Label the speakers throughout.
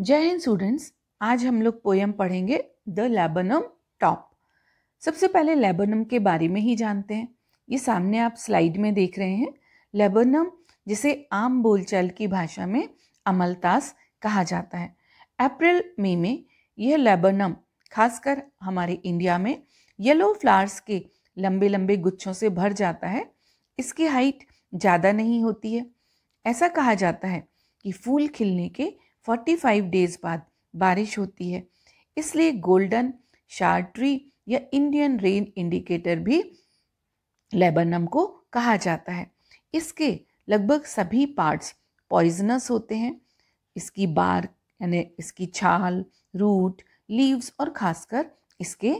Speaker 1: जय हिंद स्टूडेंट्स आज हम लोग पोयम पढ़ेंगे द लेबनम टॉप सबसे पहले लेबनम के बारे में ही जानते हैं ये सामने आप स्लाइड में देख रहे हैं लेबनम जिसे आम बोलचाल की भाषा में अमलतास कहा जाता है अप्रैल मई में, में यह लेबनम खासकर हमारे इंडिया में येलो फ्लावर्स के लंबे लंबे गुच्छों से भर जाता है इसकी हाइट ज़्यादा नहीं होती है ऐसा कहा जाता है कि फूल खिलने के 45 डेज बाद बारिश होती है इसलिए गोल्डन शार्ट्री या इंडियन रेन इंडिकेटर भी लेबनम को कहा जाता है इसके लगभग सभी पार्ट्स पॉइजनस होते हैं इसकी बार यानी इसकी छाल रूट लीव्स और खासकर इसके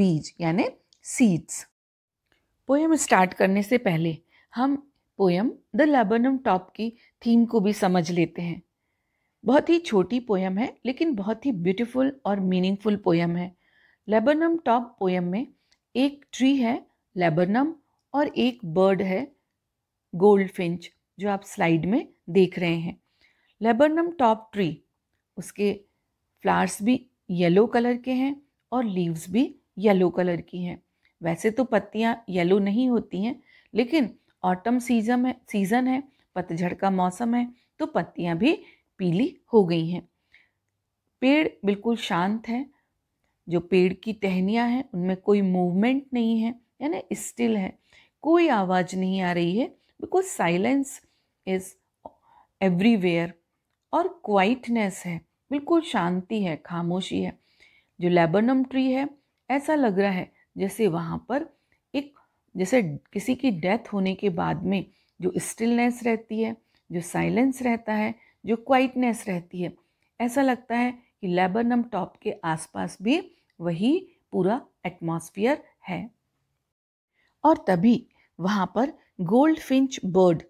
Speaker 1: बीज यानी सीड्स पोएम स्टार्ट करने से पहले हम पोएम द लेबनम टॉप की थीम को भी समझ लेते हैं बहुत ही छोटी पोयम है लेकिन बहुत ही ब्यूटीफुल और मीनिंगफुल पोयम है लेबरनम टॉप पोयम में एक ट्री है लेबरनम और एक बर्ड है गोल्ड फिंच जो आप स्लाइड में देख रहे हैं लेबरनम टॉप ट्री उसके फ्लावर्स भी येलो कलर के हैं और लीव्स भी येलो कलर की हैं वैसे तो पत्तियाँ येलो नहीं होती हैं लेकिन ऑटम सीजन है सीज़न है पतझड़ का मौसम है तो पत्तियाँ भी पीली हो गई हैं पेड़ बिल्कुल शांत है जो पेड़ की टहनियाँ हैं उनमें कोई मूवमेंट नहीं है यानी स्टिल है कोई आवाज़ नहीं आ रही है बिकॉज साइलेंस इज़ एवरीवेयर और क्वाइटनेस है बिल्कुल शांति है खामोशी है जो लेबनम ट्री है ऐसा लग रहा है जैसे वहाँ पर एक जैसे किसी की डेथ होने के बाद में जो स्टिलनेस रहती है जो साइलेंस रहता है जो क्वाइटनेस रहती है ऐसा लगता है कि लेबरनम टॉप के आसपास भी वही पूरा एटमॉस्फियर है और तभी वहाँ पर गोल्ड फिंच बर्ड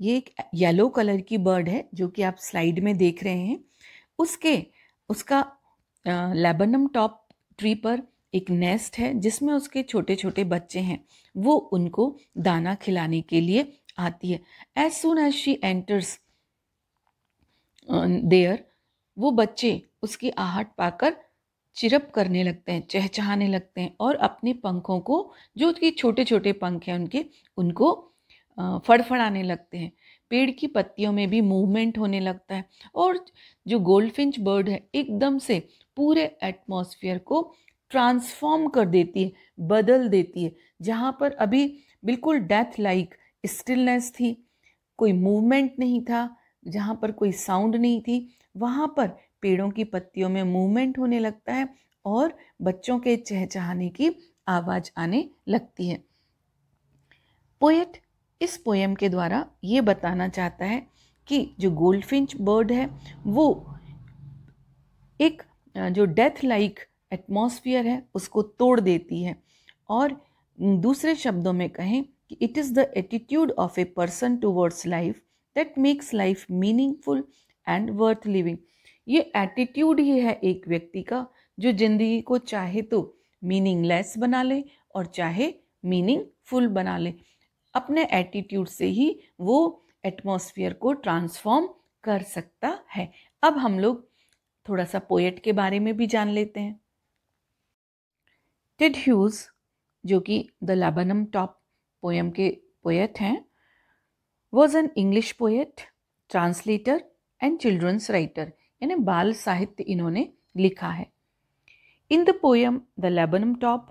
Speaker 1: ये एक येलो कलर की बर्ड है जो कि आप स्लाइड में देख रहे हैं उसके उसका लेबनम टॉप ट्री पर एक नेस्ट है जिसमें उसके छोटे छोटे बच्चे हैं वो उनको दाना खिलाने के लिए आती है as soon as she enters there वो बच्चे उसकी आहट पाकर चिरप करने लगते हैं चहचहाने लगते हैं और अपने पंखों को जो कि छोटे छोटे पंख हैं उनके उनको फड़फड़ाने लगते हैं पेड़ की पत्तियों में भी मूवमेंट होने लगता है और जो गोल्डफिंच बर्ड है एकदम से पूरे एटमॉस्फेयर को ट्रांसफॉर्म कर देती है बदल देती है जहाँ पर अभी बिल्कुल डेथ लाइक स्टिलनेस थी कोई मूवमेंट नहीं था जहाँ पर कोई साउंड नहीं थी वहाँ पर पेड़ों की पत्तियों में मूवमेंट होने लगता है और बच्चों के चहचहाने की आवाज़ आने लगती है पोएट इस पोएम के द्वारा ये बताना चाहता है कि जो गोल्डफिंच बर्ड है वो एक जो डेथ लाइक एटमॉस्फियर है उसको तोड़ देती है और दूसरे शब्दों में कहें कि it is the attitude of a person towards life that makes life meaningful and worth living ये एटीट्यूड ही है एक व्यक्ति का जो जिंदगी को चाहे तो मीनिंगलेस बना ले और चाहे मीनिंगफुल बना ले अपने एटीट्यूड से ही वो एटमोसफियर को ट्रांसफॉर्म कर सकता है अब हम लोग थोड़ा सा पोएट के बारे में भी जान लेते हैं टेड ह्यूज़ जो कि द लेबनम टॉप पोएम के पोएट हैं was an English poet translator and children's writer यानी बाल साहित्य इन्होंने लिखा है in the poem the laburnum top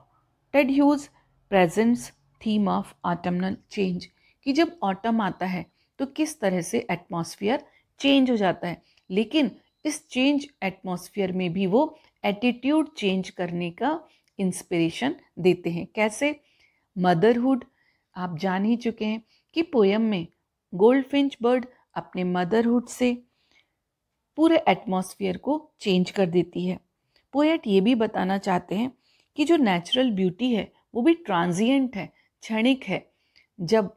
Speaker 1: Ted Hughes presents theme of autumnal change कि जब ऑटम आता है तो किस तरह से एटमोसफियर चेंज हो जाता है लेकिन इस चेंज एटमोसफियर में भी वो एटीट्यूड चेंज करने का इंस्पिरेशन देते हैं कैसे मदरहुड आप जान ही चुके हैं कि पोएम में गोल्ड फिंच बर्ड अपने मदरहुड से पूरे एटमॉस्फेयर को चेंज कर देती है पोएट ये भी बताना चाहते हैं कि जो नेचुरल ब्यूटी है वो भी ट्रांजिएंट है क्षणिक है जब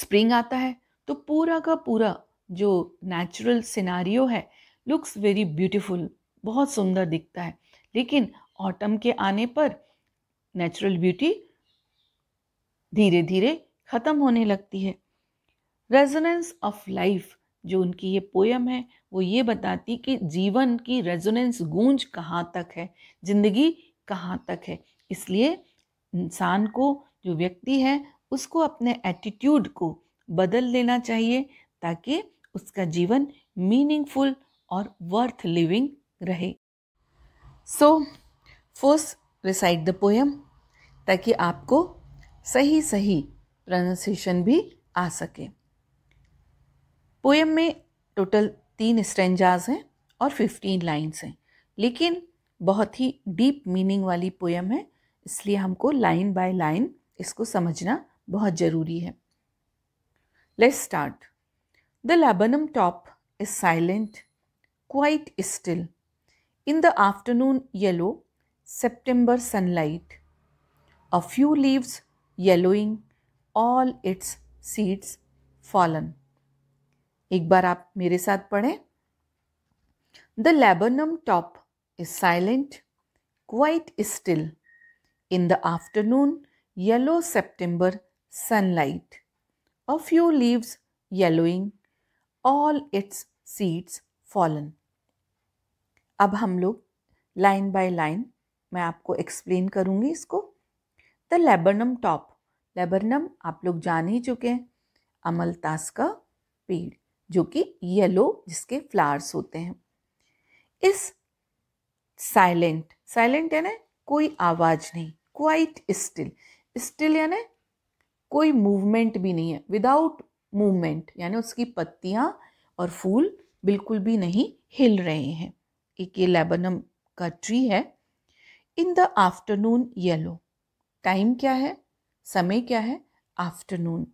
Speaker 1: स्प्रिंग आता है तो पूरा का पूरा जो नेचुरल सिनारियो है लुक्स वेरी ब्यूटीफुल बहुत सुंदर दिखता है लेकिन ऑटम के आने पर नेचुरल ब्यूटी धीरे धीरे ख़त्म होने लगती है रेजोनेंस ऑफ लाइफ जो उनकी ये पोयम है वो ये बताती कि जीवन की रेजोनेंस गूंज कहाँ तक है ज़िंदगी कहाँ तक है इसलिए इंसान को जो व्यक्ति है उसको अपने एटीट्यूड को बदल लेना चाहिए ताकि उसका जीवन मीनिंगफुल और वर्थ लिविंग रहे so first recite the poem ताकि आपको सही सही प्रोनाउंसिएशन भी आ सके पोएम में टोटल तीन स्टेंजाज हैं और फिफ्टीन लाइन्स हैं लेकिन बहुत ही डीप मीनिंग वाली पोएम है इसलिए हमको लाइन बाय लाइन इसको समझना बहुत ज़रूरी है let's start the laburnum top is silent quite still in the afternoon yellow September sunlight a few leaves yellowing all its seeds fallen एक बार आप मेरे साथ पढ़ें the laburnum top is silent quite still in the afternoon yellow September sunlight a few leaves yellowing all its seeds fallen अब हम लोग line by line मैं आपको एक्सप्लेन करूँगी इसको द लेबरनम टॉप लेबरनम आप लोग जान ही चुके हैं अमलतास का पेड़ जो कि येलो जिसके फ्लावर्स होते हैं इस साइलेंट साइलेंट यानी कोई आवाज़ नहीं क्वाइट स्टिल स्टिल यानी कोई मूवमेंट भी नहीं है विदाउट मूवमेंट यानी उसकी पत्तियां और फूल बिल्कुल भी नहीं हिल रहे हैं एक ये लेबनम का ट्री है in the afternoon yellow time क्या है समय क्या है afternoon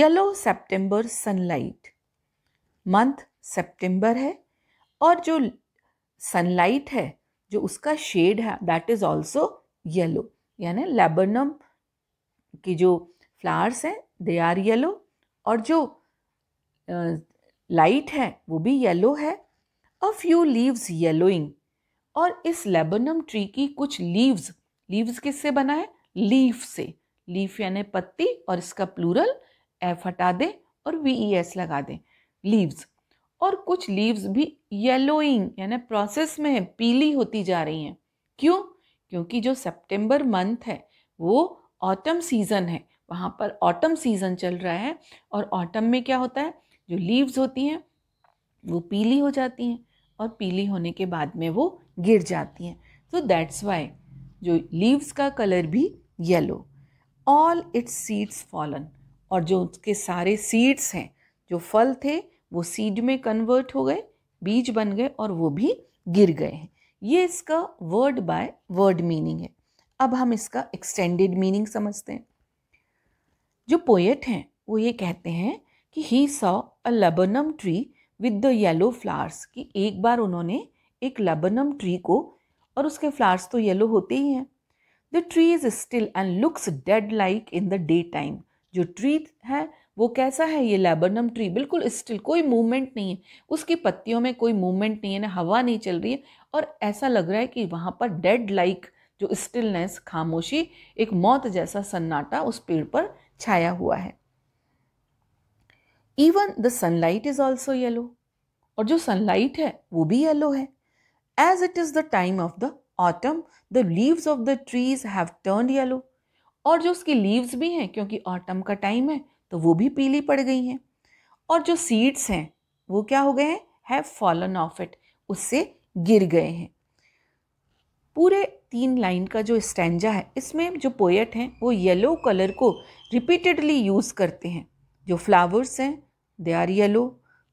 Speaker 1: yellow September sunlight month सितंबर है और जो सनलाइट है जो उसका शेड है दैट इज़ ऑल्सो येलो यानी लेबनम की जो फ्लावर्स हैं दे आर येलो और जो लाइट है वो भी येलो है अ फ्यू लीव्स येलोइंग और इस लेबनम ट्री की कुछ लीव्स लीव्स किससे बना है लीफ से लीफ यानी पत्ती और इसका प्लूरल एफ हटा दें और वी ई एस लगा दें लीव्स और कुछ लीव्स भी येलोइंग यानी प्रोसेस में है पीली होती जा रही हैं क्यों क्योंकि जो सितंबर मंथ है वो ऑटम सीज़न है वहाँ पर ऑटम सीज़न चल रहा है और ऑटम में क्या होता है जो लीव्स होती हैं वो पीली हो जाती हैं और पीली होने के बाद में वो गिर जाती हैं सो दैट्स वाई जो लीव्स का कलर भी yellow all its seeds fallen और जो उसके सारे सीड्स हैं जो फल थे वो सीड में कन्वर्ट हो गए बीज बन गए और वो भी गिर गए हैं ये इसका वर्ड बाय वर्ड मीनिंग है अब हम इसका एक्सटेंडेड मीनिंग समझते हैं जो पोएट हैं वो ये कहते हैं कि he saw a laburnum tree with the yellow flowers कि एक बार उन्होंने एक लबनम ट्री को और उसके फ्लावर्स तो येलो होते ही हैं the tree is still and looks dead like in the day time जो ट्री है वो कैसा है ये लेबरनम ट्री बिल्कुल स्टिल कोई मूवमेंट नहीं है उसकी पत्तियों में कोई मूवमेंट नहीं है ना हवा नहीं चल रही है और ऐसा लग रहा है कि वहाँ पर डेड लाइक जो स्टिलनेस खामोशी एक मौत जैसा सन्नाटा उस पेड़ पर छाया हुआ है even the sunlight is also yellow और जो सनलाइट है वो भी येलो है as it is the time of the autumn the leaves of the trees have turn yellow और जो उसकी लीव्स भी हैं क्योंकि ऑटम का टाइम है तो वो भी पीली पड़ गई हैं और जो सीड्स हैं वो क्या हो गए हैं हैव फॉलन ऑफ इट उससे गिर गए हैं पूरे तीन लाइन का जो स्टैंजा है इसमें जो पोएट हैं वो येलो कलर को रिपीटेडली यूज़ करते हैं जो फ्लावर्स हैं they are yellow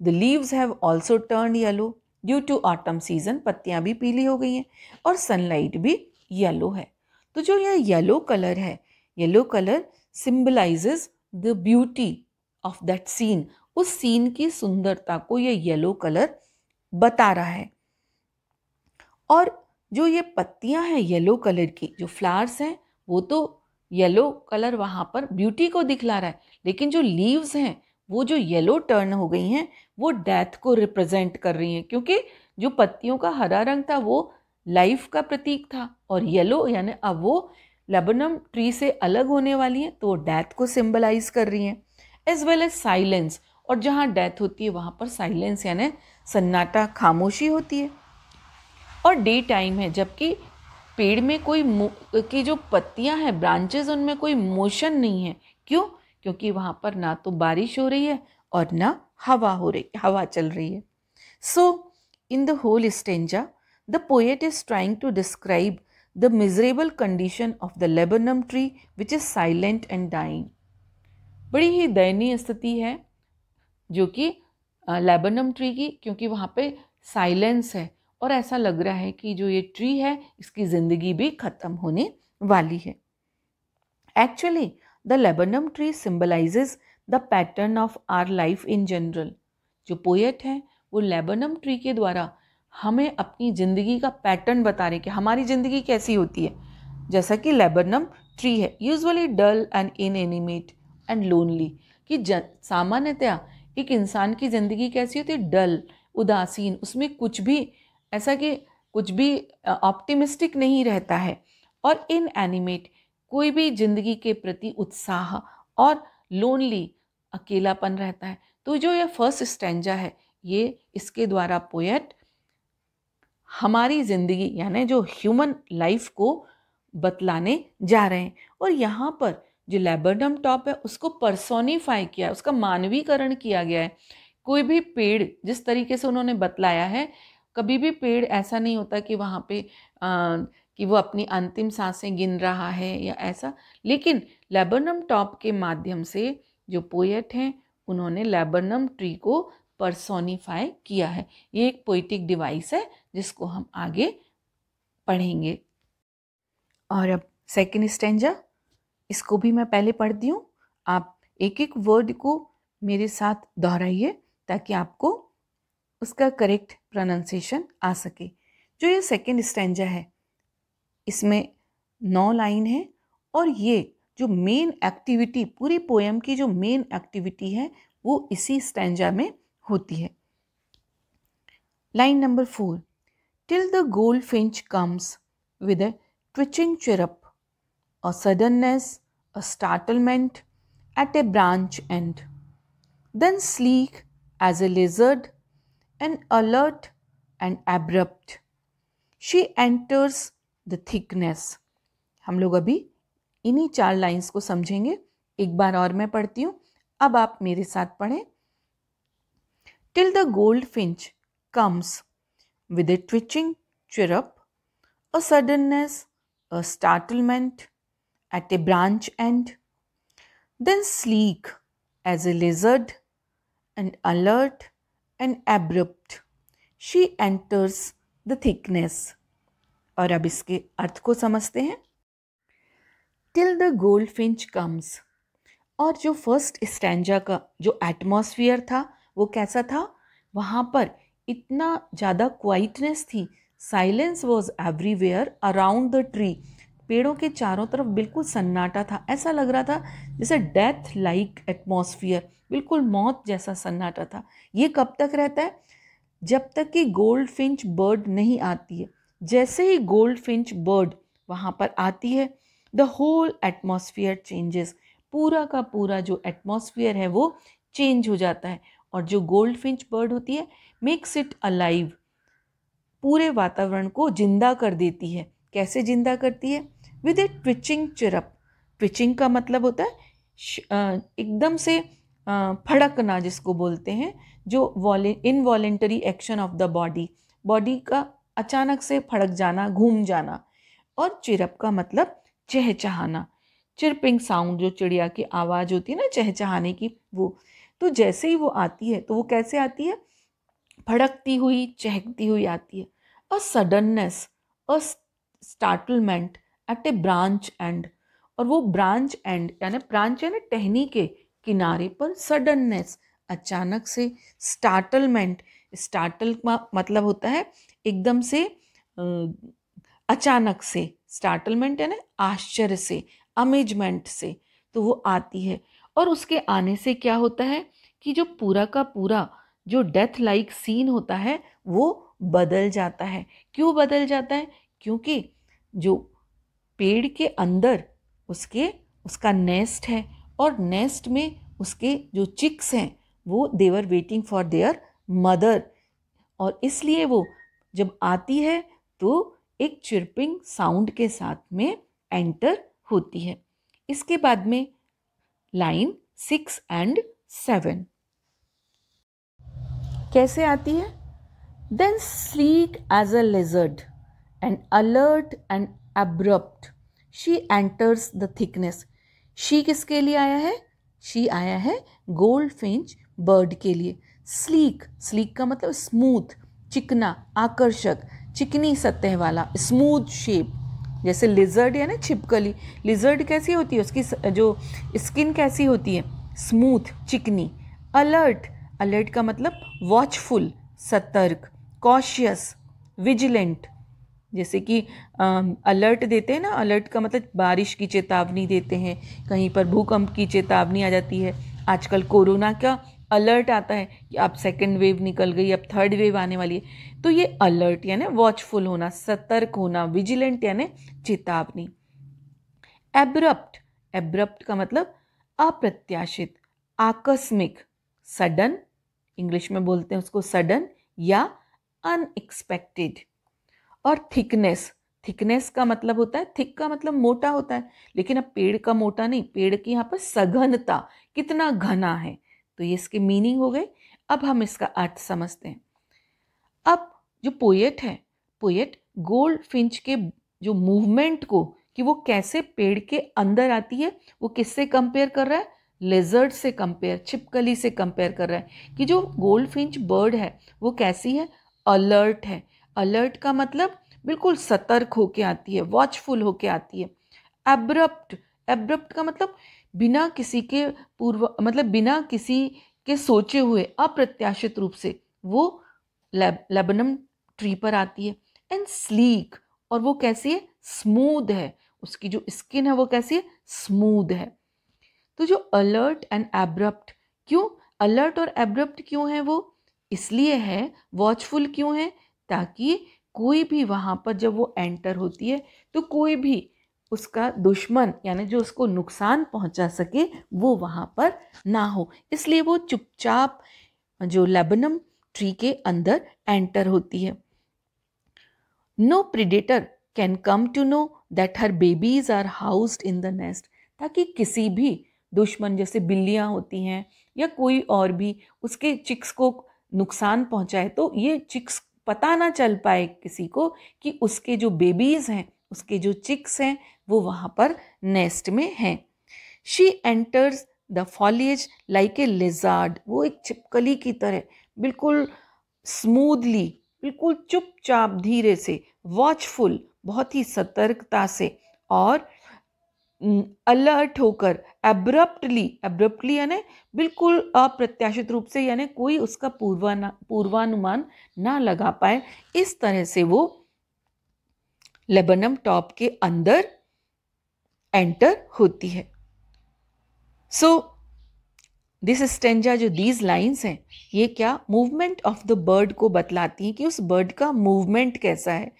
Speaker 1: the leaves have also turn yellow due to autumn season पत्तियाँ भी पीली हो गई हैं और सनलाइट भी येलो है तो जो यह येलो कलर है yellow colour symbolizes the beauty of that scene उस सीन की सुंदरता को ये येलो कलर बता रहा है और जो ये पत्तियां हैं येलो कलर की जो फ्लावर्स हैं वो तो येलो कलर वहाँ पर ब्यूटी को दिखला रहा है लेकिन जो लीव्स हैं वो जो येलो टर्न हो गई हैं वो डेथ को रिप्रेजेंट कर रही हैं क्योंकि जो पत्तियों का हरा रंग था वो लाइफ का प्रतीक था और येलो यानी अब वो लेबनम ट्री से अलग होने वाली हैं तो वो डेथ को सिम्बलाइज कर रही हैं एज वेल एज साइलेंस और जहाँ डेथ होती है वहाँ पर साइलेंस यानी सन्नाटा खामोशी होती है और डे टाइम है जबकि पेड़ में कोई की जो पत्तियाँ हैं ब्रांचेज उनमें कोई मोशन नहीं है क्यों क्योंकि वहाँ पर ना तो बारिश हो रही है और ना हवा हो रही हवा चल रही है so in the whole stanza the poet is trying to describe the miserable condition of the laburnum tree which is silent and dying बड़ी ही दयनीय स्थिति है जो कि लेबनम ट्री की क्योंकि वहाँ पे साइलेंस है और ऐसा लग रहा है कि जो ये ट्री है इसकी ज़िंदगी भी ख़त्म होने वाली है actually the laburnum tree symbolizes the pattern of our life in general जो पोएट है वो लेबनम ट्री के द्वारा हमें अपनी ज़िंदगी का पैटर्न बता रहे कि हमारी ज़िंदगी कैसी होती है जैसा कि लेबरनम ट्री है usually dull and inanimate and lonely कि सामान्यतया एक इंसान की ज़िंदगी कैसी होती है डल उदासीन उसमें कुछ भी ऐसा कि कुछ भी ऑप्टिमिस्टिक नहीं रहता है और इन एनिमेट कोई भी ज़िंदगी के प्रति उत्साह और लोनली अकेलापन रहता है तो जो ये फर्स्ट स्टैंजा है ये इसके द्वारा पोएट हमारी ज़िंदगी यानी जो ह्यूमन लाइफ को बतलाने जा रहे हैं और यहाँ पर जो लेबरडम टॉप है उसको परसोनीफाई किया है उसका मानवीकरण किया गया है कोई भी पेड़ जिस तरीके से उन्होंने बतलाया है कभी भी पेड़ ऐसा नहीं होता कि वहाँ पे आ, कि वो अपनी अंतिम सांसें गिन रहा है या ऐसा लेकिन लेबरनम टॉप के माध्यम से जो पोएट हैं उन्होंने लेबरनम ट्री को परसोनीफाई किया है ये एक पोइटिक डिवाइस है जिसको हम आगे पढ़ेंगे और अब सेकेंड स्टेंजा इसको भी मैं पहले पढ़ती हूँ आप एक एक वर्ड को मेरे साथ दोहराइए ताकि आपको उसका करेक्ट प्रोनाउंसिएशन आ सके जो ये सेकेंड स्टेंजा है इसमें नौ लाइन है और ये जो मेन एक्टिविटी पूरी पोएम की जो मेन एक्टिविटी है वो इसी स्टेंजा में होती है line number four till the gold goldfinch comes with a twitching chirp a suddenness a startlement at a branch and then sleek as a lizard and alert and abrupt she enters the thickness हम लोग अभी इन्हीं चार lines को समझेंगे एक बार और मैं पढ़ती हूँ अब आप मेरे साथ पढ़ें till the goldfinch comes with a twitching chirrup, a suddenness, a startlement at a branch end, then sleek as a lizard and alert and abrupt. She enters the thickness. और अब इसके अर्थ को समझते हैं till the gold goldfinch comes और जो first stanza का जो एटमॉस्फियर था वो कैसा था वहाँ पर इतना ज़्यादा क्वाइटनेस थी silence was everywhere around the tree पेड़ों के चारों तरफ बिल्कुल सन्नाटा था ऐसा लग रहा था जैसे डेथ लाइक एटमोसफियर बिल्कुल मौत जैसा सन्नाटा था ये कब तक रहता है जब तक कि गोल्ड फिंच बर्ड नहीं आती है जैसे ही गोल्ड फिंच बर्ड वहाँ पर आती है द होल एटमोसफियर चेंजेस पूरा का पूरा जो एटमोसफियर है वो चेंज हो जाता है और जो गोल्ड फिंच बर्ड होती है मेक्स इट अलाइव पूरे वातावरण को जिंदा कर देती है कैसे जिंदा करती है with a twitching chirp twitching का मतलब होता है एकदम से फड़कना जिसको बोलते हैं जो involuntary action of the body body का अचानक से फड़क जाना घूम जाना और चिरप का मतलब चहचहाना चिरपिंग साउंड जो चिड़िया की आवाज़ होती है ना चहचहाने की वो तो जैसे ही वो आती है तो वो कैसे आती है भड़कती हुई चहकती हुई आती है a suddenness a startlement at a branch and और वो ब्रांच एंड यानी ब्रांच यानी टहनी के किनारे पर सडननेस अचानक से स्टार्टलमेंट स्टार्टल का मतलब होता है एकदम से अचानक से स्टार्टलमेंट यानी आश्चर्य से अमेजमेंट से तो वो आती है और उसके आने से क्या होता है कि जो पूरा का पूरा जो डेथ लाइक सीन होता है वो बदल जाता है क्यों बदल जाता है क्योंकि जो पेड़ के अंदर उसके उसका नेस्ट है और नेस्ट में उसके जो चिक्स हैं वो they're waiting for their mother और इसलिए वो जब आती है तो एक चिरपिंग साउंड के साथ में एंटर होती है इसके बाद में लाइन सिक्स एंड सेवन कैसे आती है then sleek as a lizard and alert and abrupt she enters the thickness she किसके लिए आया है शी आया है गोल्ड फिंच बर्ड के लिए स्लीक स्लीक का मतलब स्मूथ चिकना आकर्षक चिकनी सतह वाला स्मूथ शेप जैसे लिजर्ड या ना छिपकली लिजर्ड कैसी होती है उसकी जो स्किन कैसी होती है स्मूथ चिकनी अलर्ट अलर्ट का मतलब वॉचफुल सतर्क कॉशियस विजिलेंट जैसे कि अलर्ट देते हैं ना अलर्ट का मतलब बारिश की चेतावनी देते हैं कहीं पर भूकंप की चेतावनी आ जाती है आजकल कोरोना का अलर्ट आता है कि अब सेकेंड वेव निकल गई अब थर्ड वेव आने वाली है तो ये अलर्ट यानी वॉचफुल होना सतर्क होना विजिलेंट यानी चेतावनी एब्रप्ट एब्रप्ट का मतलब अप्रत्याशित आकस्मिक सडन इंग्लिश में बोलते हैं उसको सडन या अनएक्सपेक्टेड और थिकनेस थिकनेस का मतलब होता है थिक का मतलब मोटा होता है लेकिन अब पेड़ का मोटा नहीं पेड़ की यहाँ पर सघनता कितना घना है तो ये इसके मीनिंग हो गए अब हम इसका अर्थ समझते हैं अब जो पोएट है पोएट गोल्ड फिंच के जो मूवमेंट को कि वो कैसे पेड़ के अंदर आती है वो किससे कंपेयर कर रहा है लेजर्ड से कंपेयर छिपकली से कंपेयर कर रहा है कि जो गोल्ड फिंच बर्ड है वो कैसी है अलर्ट है अलर्ट का मतलब बिल्कुल सतर्क होके आती है वॉचफुल होके आती है एब्रप्ट एब्रप्ट का मतलब बिना किसी के पूर्व मतलब बिना किसी के सोचे हुए अप्रत्याशित रूप से वो लेबनम ट्री पर आती है एंड स्लीक और वो कैसी है स्मूद है उसकी जो स्किन है वो कैसी है स्मूद है तो जो अलर्ट एंड एब्रप्ट क्यों अलर्ट और एब्रप्ट क्यों है वो इसलिए है वॉचफुल क्यों है ताकि कोई भी वहाँ पर जब वो एंटर होती है तो कोई भी उसका दुश्मन यानी जो उसको नुकसान पहुँचा सके वो वहाँ पर ना हो इसलिए वो चुपचाप जो लेबनम ट्री के अंदर एंटर होती है no predator can come to know that her babies are housed in the nest ताकि किसी भी दुश्मन जैसे बिल्लियाँ होती हैं या कोई और भी उसके चिक्स को नुकसान पहुँचाए तो ये चिक्स पता ना चल पाए किसी को कि उसके जो बेबीज़ हैं उसके जो चिक्स हैं वो वहाँ पर नेस्ट में हैं she enters the foliage like a lizard वो एक छिपकली की तरह बिल्कुल स्मूदली बिल्कुल चुपचाप धीरे से वॉचफुल बहुत ही सतर्कता से और अलर्ट होकर एब्रप्टली एब्रप्टली यानी बिल्कुल अप्रत्याशित रूप से यानी कोई उसका पूर्वा पूर्वानुमान ना लगा पाए इस तरह से वो लेबनम टॉप के अंदर एंटर होती है सो दिस स्टेंजा जो दीज लाइंस हैं ये क्या मूवमेंट ऑफ द बर्ड को बतलाती हैं कि उस बर्ड का मूवमेंट कैसा है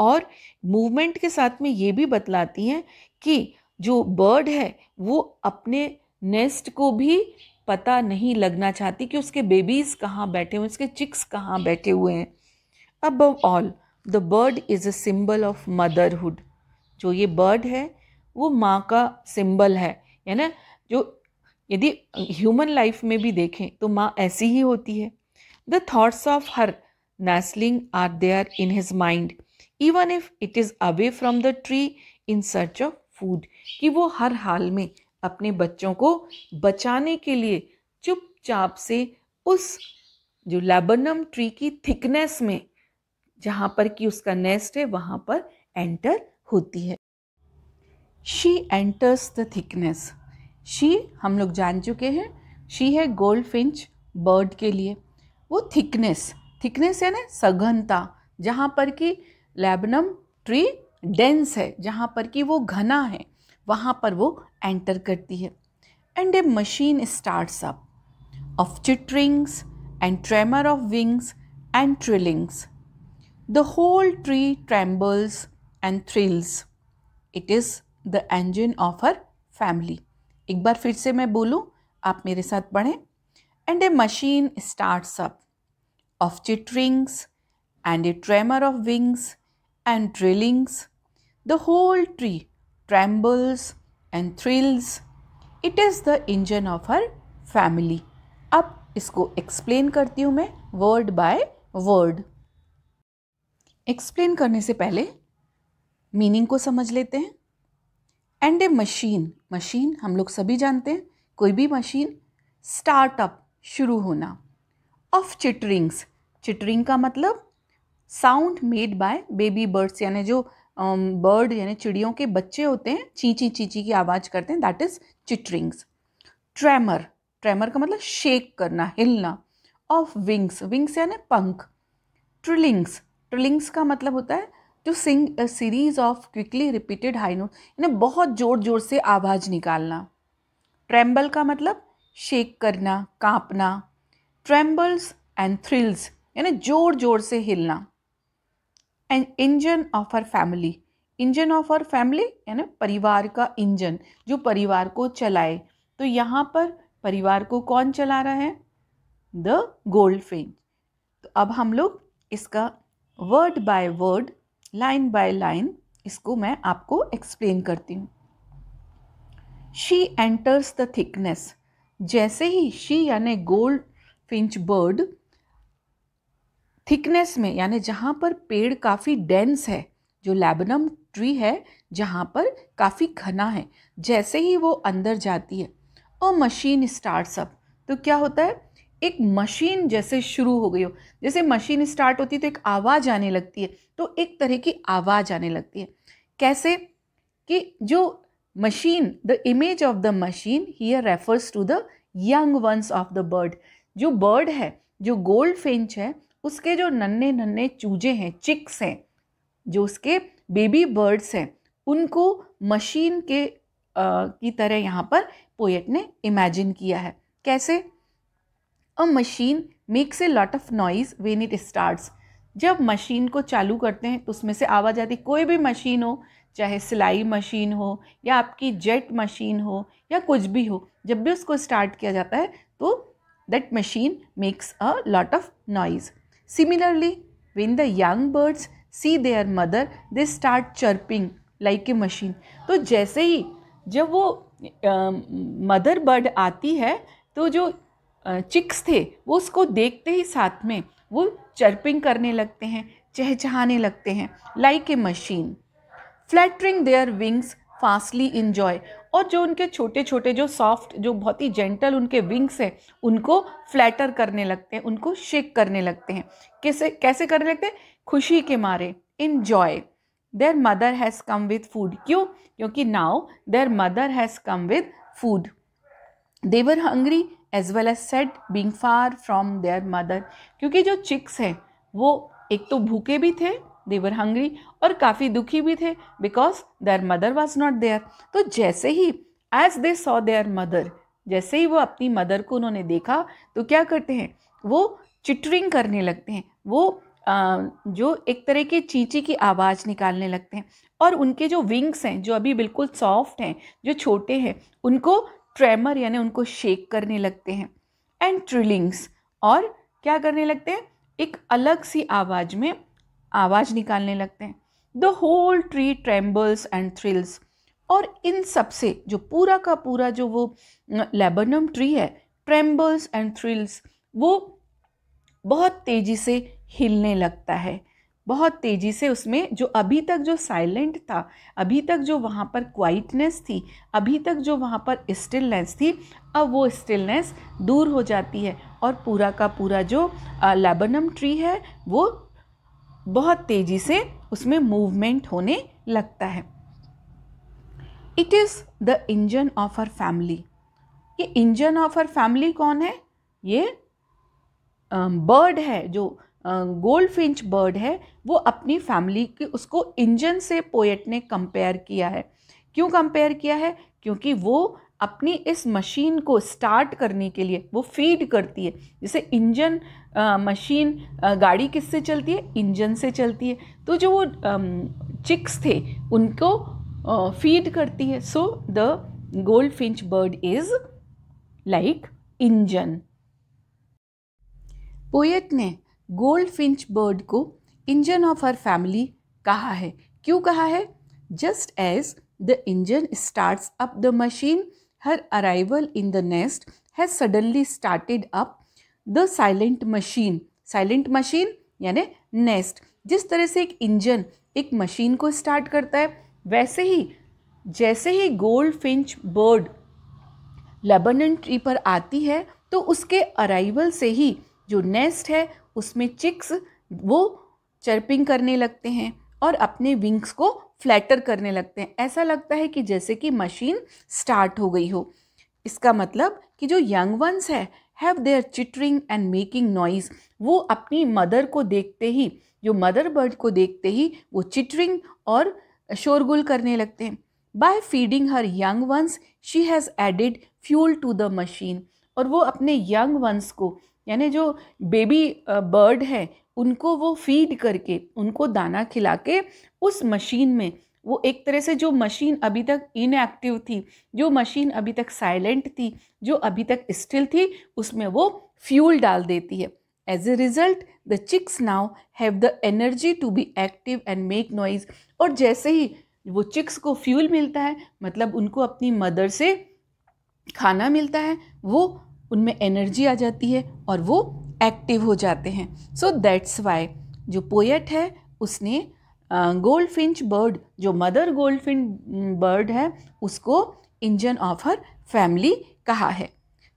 Speaker 1: और मूवमेंट के साथ में ये भी बतलाती हैं कि जो बर्ड है वो अपने नेस्ट को भी पता नहीं लगना चाहती कि उसके बेबीज़ कहाँ बैठे हुए हैं उसके चिक्स कहाँ बैठे हुए हैं अब all the bird is a symbol of motherhood जो ये बर्ड है वो माँ का सिंबल है है ना जो यदि ह्यूमन लाइफ में भी देखें तो माँ ऐसी ही होती है the thoughts of her nestling are there in his mind even if it is away from the tree in search of food कि वो हर हाल में अपने बच्चों को बचाने के लिए चुपचाप से उस जो लेबनम ट्री की थिकनेस में जहाँ पर कि उसका नेस्ट है वहाँ पर एंटर होती है she enters the thickness she हम लोग जान चुके हैं शी है गोल्ड फिंच बर्ड के लिए वो थिकनेस थिकनेस है ना सघनता जहाँ पर कि लेबनम ट्री डेंस है जहाँ पर कि वो घना है वहाँ पर वो एंटर करती है and a machine starts up of chitterings and tremor of wings and trillings the whole tree trembles and thrills it is the engine of her family एक बार फिर से मैं बोलूँ आप मेरे साथ पढ़ें and a machine starts up of chitterings and a tremor of wings and drillings. The whole tree trembles and thrills. It is the engine of her family अब इसको एक्सप्लेन करती हूँ मैं वर्ड बाय वर्ड एक्सप्लेन करने से पहले meaning को समझ लेते हैं एंड ए मशीन मशीन हम लोग सभी जानते हैं कोई भी मशीन स्टार्टअप शुरू होना ऑफ चिटरिंग्स चिटरिंग का मतलब sound made by baby birds यानी जो बर्ड यानी चिड़ियों के बच्चे होते हैं चींची चींची की आवाज़ करते हैं that is chitterings tremor tremor का मतलब शेक करना हिलना ऑफ विंग्स विंग्स यानी पंख ट्रिलिंग्स ट्रिलिंग्स का मतलब होता है to sing series of quickly repeated high note यानी बहुत ज़ोर ज़ोर से आवाज़ निकालना ट्रेम्बल का मतलब शेक करना कांपना ट्रेम्बल्स एंड थ्रिल्स यानी ज़ोर ज़ोर से हिलना and engine of her family engine of her family यानी परिवार का इंजन जो परिवार को चलाए तो यहाँ पर परिवार को कौन चला रहा है द गोल्ड फिंच तो अब हम लोग इसका word by word line by line इसको मैं आपको एक्सप्लेन करती हूँ शी एंटर्स द थिकनेस जैसे ही शी यानी गोल्ड फिंच बर्ड थिकनेस में यानी जहाँ पर पेड़ काफ़ी डेंस है जो लेबनम ट्री है जहाँ पर काफ़ी घना है जैसे ही वो अंदर जाती है और मशीन स्टार्ट अप तो क्या होता है एक मशीन जैसे शुरू हो गई हो जैसे मशीन स्टार्ट होती है तो एक आवाज़ आने लगती है तो एक तरह की आवाज़ आने लगती है कैसे कि जो machine the image of the machine here refers to the young ones of the bird जो बर्ड है जो गोल्ड फिंच है उसके जो नन्हे नन्हे चूजे हैं चिक्स हैं जो उसके बेबी बर्ड्स हैं उनको मशीन के आ, की तरह यहाँ पर पोएट ने इमेजिन किया है कैसे a machine makes a lot of noise when it starts जब मशीन को चालू करते हैं तो उसमें से आवाज़ आती कोई भी मशीन हो चाहे सिलाई मशीन हो या आपकी जेट मशीन हो या कुछ भी हो जब भी उसको स्टार्ट किया जाता है तो that machine makes a lot of noise Similarly, when the young birds see their mother, they start chirping like a machine. तो जैसे ही जब वो मदर uh, बर्ड आती है तो जो चिक्स थे वो उसको देखते ही साथ में वो चर्पिंग करने लगते हैं चहचहाने लगते हैं like a machine fluttering their wings fastly enjoy और जो उनके छोटे छोटे जो सॉफ्ट जो बहुत ही जेंटल उनके विंग्स हैं उनको फ्लैटर करने लगते हैं उनको शेक करने लगते हैं कैसे कैसे करने लगते हैं खुशी के मारे enjoy their mother has come with food क्यों क्योंकि now their mother has come with food they're hungry as well as sad being far from their mother क्योंकि जो चिक्स हैं वो एक तो भूखे भी थे दे वर हंग्री और काफ़ी दुखी भी थे because their mother was not there तो जैसे ही as they saw their mother जैसे ही वो अपनी मदर को उन्होंने देखा तो क्या करते हैं वो चिटरिंग करने लगते हैं वो आ, जो एक तरह के चींची की आवाज़ निकालने लगते हैं और उनके जो विंग्स हैं जो अभी बिल्कुल सॉफ्ट हैं जो छोटे हैं उनको ट्रेमर यानी उनको शेक करने लगते हैं एंड ट्रिलिंग्स और क्या करने लगते हैं एक अलग सी आवाज़ में आवाज़ निकालने लगते हैं the whole tree trembles and thrills और इन सब से जो पूरा का पूरा जो वो लेबनम ट्री है ट्रेम्बल्स एंड थ्रिल्स वो बहुत तेज़ी से हिलने लगता है बहुत तेज़ी से उसमें जो अभी तक जो साइलेंट था अभी तक जो वहाँ पर क्वाइटनेस थी अभी तक जो वहाँ पर स्टिलनेस थी अब वो स्टिलनेस दूर हो जाती है और पूरा का पूरा जो लेबनम ट्री है वो बहुत तेज़ी से उसमें मूवमेंट होने लगता है it is the engine of her family ये इंजन ऑफ हर फैमिली कौन है ये बर्ड है जो गोल्ड फिंच बर्ड है वो अपनी फैमिली के उसको इंजन से पोएट ने कंपेयर किया है क्यों कंपेयर किया है क्योंकि वो अपनी इस मशीन को स्टार्ट करने के लिए वो फीड करती है जैसे इंजन मशीन गाड़ी किससे चलती है इंजन से चलती है तो जो वो चिक्स थे उनको फीड करती है so the gold Finch bird is like engine poet ने गोल्ड फिंच बर्ड को इंजन ऑफ हर फैमिली कहा है क्यों कहा है just as the engine starts up the machine her arrival in the nest has suddenly started up the silent machine. Silent machine यानी nest जिस तरह से एक इंजन एक मशीन को स्टार्ट करता है वैसे ही जैसे ही gold Finch bird laburnum tree पर आती है तो उसके अराइवल से ही जो नेस्ट है उसमें चिक्स वो चर्पिंग करने लगते हैं और अपने विंग्स को फ्लैटर करने लगते हैं ऐसा लगता है कि जैसे कि मशीन स्टार्ट हो गई हो इसका मतलब कि जो यंग वंस है have their chittering and making noise वो अपनी मदर को देखते ही जो मदर बर्ड को देखते ही वो चिटरिंग और शोरगुल करने लगते हैं by feeding her young ones she has added fuel to the machine और वो अपने यंग वंस को यानी जो बेबी बर्ड है उनको वो फीड करके उनको दाना खिला के उस मशीन में वो एक तरह से जो मशीन अभी तक इनएक्टिव थी जो मशीन अभी तक साइलेंट थी जो अभी तक स्टिल थी उसमें वो फ्यूल डाल देती है as a result the chicks now have the energy to be active and make noise और जैसे ही वो चिक्स को फ्यूल मिलता है मतलब उनको अपनी मदर से खाना मिलता है वो उनमें एनर्जी आ जाती है और वो एक्टिव हो जाते हैं सो दैट्स वाई जो पोएट है उसने गोल्ड फिंच बर्ड जो मदर गोल्ड फिंच बर्ड है उसको इंजन ऑफ हर फैमिली कहा है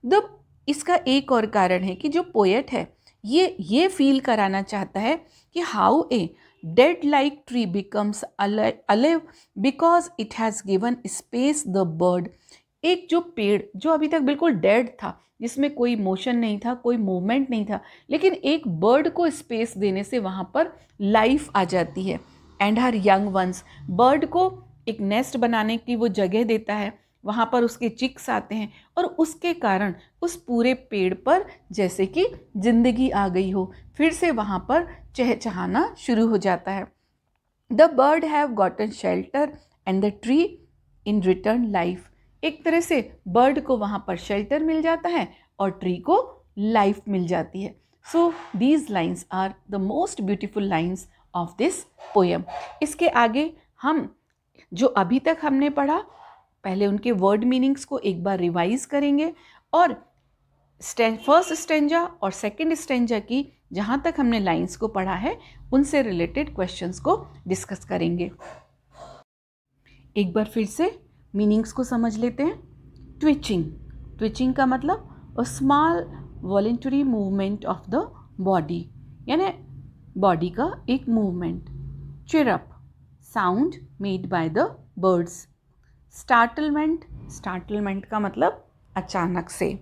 Speaker 1: द इसका एक और कारण है कि जो पोएट है ये ये फील कराना चाहता है कि how a dead like tree becomes alive because it has given space the bird एक जो पेड़ जो अभी तक बिल्कुल डेड था जिसमें कोई मोशन नहीं था कोई मूवमेंट नहीं था लेकिन एक बर्ड को स्पेस देने से वहाँ पर लाइफ आ जाती है and her young ones bird को एक नेस्ट बनाने की वो जगह देता है वहाँ पर उसके चिक्स आते हैं और उसके कारण उस पूरे पेड़ पर जैसे कि ज़िंदगी आ गई हो फिर से वहाँ पर चहचहाना शुरू हो जाता है the bird have gotten shelter and the tree in return life एक तरह से बर्ड को वहाँ पर शेल्टर मिल जाता है और ट्री को लाइफ मिल जाती है so these lines are the most beautiful lines of this poem इसके आगे हम जो अभी तक हमने पढ़ा पहले उनके वर्ड मीनिंग्स को एक बार रिवाइज करेंगे और फर्स्ट स्टेंजा और सेकेंड स्टेंजा की जहाँ तक हमने लाइन्स को पढ़ा है उनसे रिलेटेड क्वेश्चंस को डिस्कस करेंगे एक बार फिर से मीनिंग्स को समझ लेते हैं ट्विचिंग ट्विचिंग का मतलब a small voluntary movement of the body यानी बॉडी का एक movement chirp sound made by the birds startlement startlement का मतलब अचानक से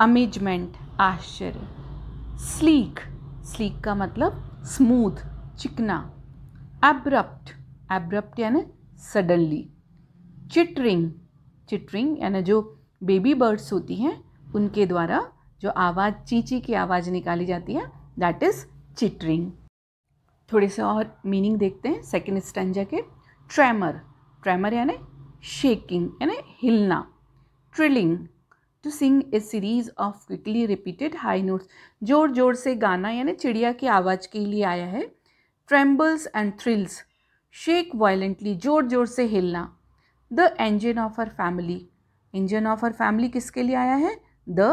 Speaker 1: अमेजमेंट आश्चर्य स्लीक स्लीक का मतलब स्मूथ चिकना एब्रप्ट एब्रप्ट यानी सडनली चिटरिंग चिटरिंग यानी जो बेबी बर्ड्स होती हैं उनके द्वारा जो आवाज़ चींची की आवाज़ निकाली जाती है दैट इज़ चिटरिंग थोड़े से और मीनिंग देखते हैं सेकेंड स्टेंजा के ट्रैमर ट्रैमर यानी शेकिंग यानी हिलना trilling to sing a series of quickly repeated high notes जोर जोर से गाना यानी चिड़िया की आवाज़ के लिए आया है trembles and thrills shake violently जोर जोर से हिलना the engine of her family engine of her family किसके लिए आया है द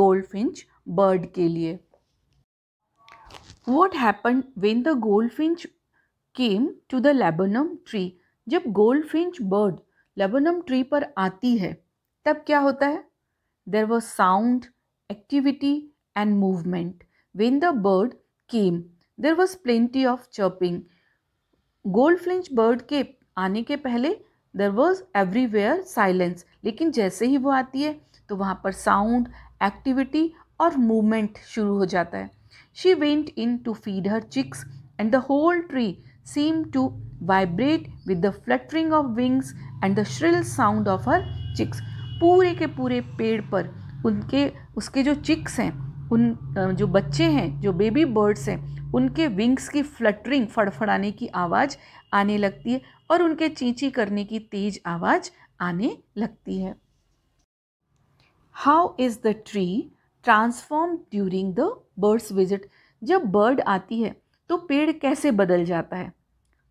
Speaker 1: गोल्ड फिंच बर्ड के लिए what happen when the gold finch came to the laburnum tree जब gold Finch bird laburnum tree पर आती है तब क्या होता है there was sound activity and movement when the bird came there was plenty of chirping gold Finch bird के आने के पहले देर वॉज एवरीवेयर साइलेंस लेकिन जैसे ही वो आती है तो वहाँ पर साउंड एक्टिविटी और मूवमेंट शुरू हो जाता है she went into feed her chicks and the whole tree seem to vibrate with the fluttering of wings and the shrill sound of her chicks पूरे के पूरे पेड़ पर उनके उसके जो चिक्स हैं उन जो बच्चे हैं जो बेबी बर्ड्स हैं उनके विंग्स की फ्लटरिंग फड़फड़ाने की आवाज़ आने लगती है और उनके चींची करने की तेज आवाज़ आने लगती है how is the tree transform during the bird's visit जब बर्ड आती है तो पेड़ कैसे बदल जाता है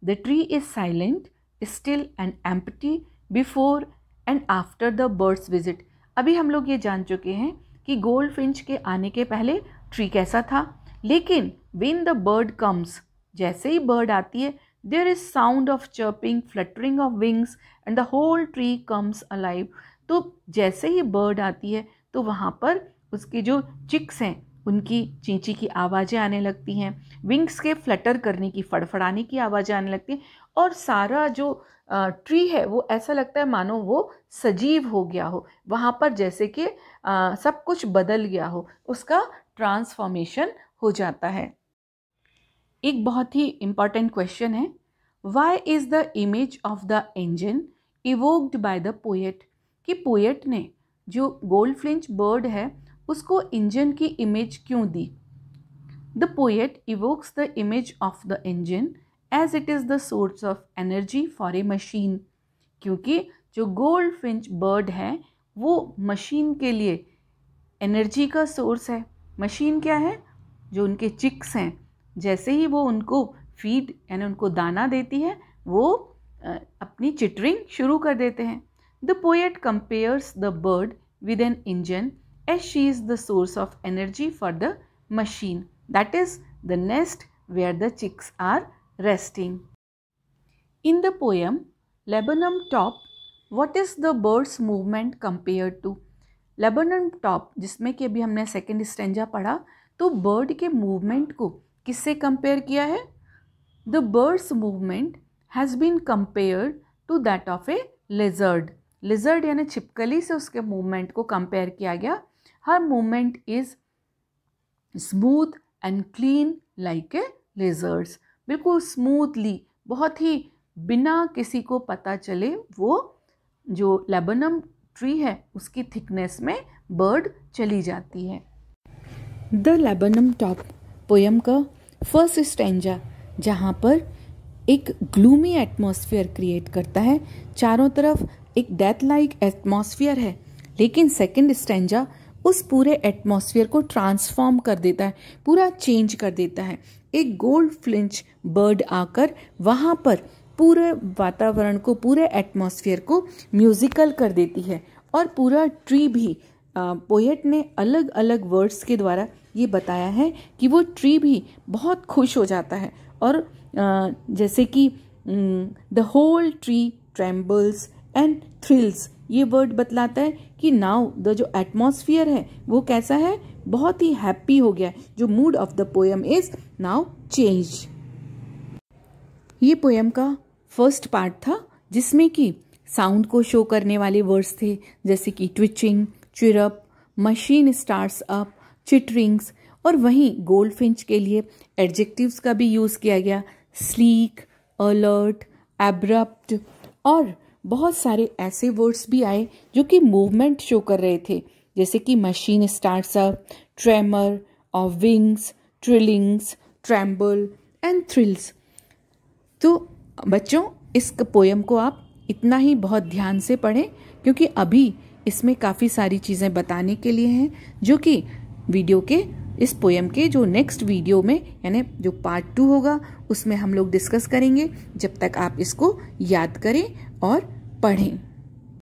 Speaker 1: the tree is silent still and empty before and after the bird's visit अभी हम लोग ये जान चुके हैं कि गोल्ड फिंच के आने के पहले ट्री कैसा था लेकिन वेन द बर्ड कम्स जैसे ही बर्ड आती है there is sound of chirping fluttering of wings and the whole tree comes alive तो जैसे ही बर्ड आती है तो वहाँ पर उसके जो चिक्स हैं उनकी चींची की आवाज़ें आने लगती हैं विंग्स के फ्लटर करने की फड़फड़ाने की आवाज़ें आने लगती हैं और सारा जो ट्री है वो ऐसा लगता है मानो वो सजीव हो गया हो वहाँ पर जैसे कि सब कुछ बदल गया हो उसका ट्रांसफॉर्मेशन हो जाता है एक बहुत ही इम्पॉर्टेंट क्वेश्चन है why is the image of the engine evoked by the poet कि पोएट ने जो गोल्ड फ्लिंच बर्ड है उसको इंजन की इमेज क्यों दी the poet evokes the image of the engine as it is the source of energy for a machine क्योंकि जो गोल्ड फिंच बर्ड है वो मशीन के लिए एनर्जी का सोर्स है मशीन क्या है जो उनके चिक्स हैं जैसे ही वो उनको फीड यानी उनको दाना देती है वो अपनी चिटरिंग शुरू कर देते हैं the poet compares the bird with an engine as she is the source of energy for the machine that is the nest where the chicks are resting in the poem laburnum top what is the bird's movement compare to laburnum top जिसमें कि अभी हमने second stanza पढ़ा तो bird के movement को किससे compare किया है the bird's movement has been compared to that of a lizard lizard यानी छिपकली से उसके मूवमेंट को कंपेयर किया गया her movement is smooth and clean like a lizard's बिल्कुल स्मूथली बहुत ही बिना किसी को पता चले वो जो लेबनम ट्री है उसकी थिकनेस में बर्ड चली जाती है द लेबनम टॉप पोयम का फर्स्ट स्टेंजा जहाँ पर एक ग्लूमी एटमॉस्फेयर क्रिएट करता है चारों तरफ एक डेथ लाइक एटमॉस्फेयर है लेकिन सेकंड स्टेंजा उस पूरे एटमॉस्फेयर को ट्रांसफॉर्म कर देता है पूरा चेंज कर देता है एक गोल्ड फ्लिंच बर्ड आकर वहाँ पर पूरे वातावरण को पूरे एटमॉस्फेयर को म्यूजिकल कर देती है और पूरा ट्री भी पोएट ने अलग अलग वर्ड्स के द्वारा ये बताया है कि वो ट्री भी बहुत खुश हो जाता है और जैसे कि the whole tree trembles and thrills ये वर्ड बतलाता है कि नाउ द जो एटमोसफियर है वो कैसा है बहुत ही हैप्पी हो गया जो mood of the poem is now change ये पोएम का फर्स्ट पार्ट था जिसमें कि साउंड को शो करने वाले वर्ड्स थे जैसे कि twitching chirp machine starts up chitterings और वहीं गोल्ड फिंच के लिए एडजेक्टिव्स का भी यूज़ किया गया स्लीक अलर्ट एब्रप्ट और बहुत सारे ऐसे वर्ड्स भी आए जो कि मूवमेंट शो कर रहे थे जैसे कि मशीन स्टार्ट्स ट्रेमर और wings trillings tremble and thrills तो बच्चों इस पोएम को आप इतना ही बहुत ध्यान से पढ़ें क्योंकि अभी इसमें काफ़ी सारी चीज़ें बताने के लिए हैं जो कि वीडियो के इस पोएम के जो नेक्स्ट वीडियो में यानी जो पार्ट टू होगा उसमें हम लोग डिस्कस करेंगे जब तक आप इसको याद करें और पढ़ें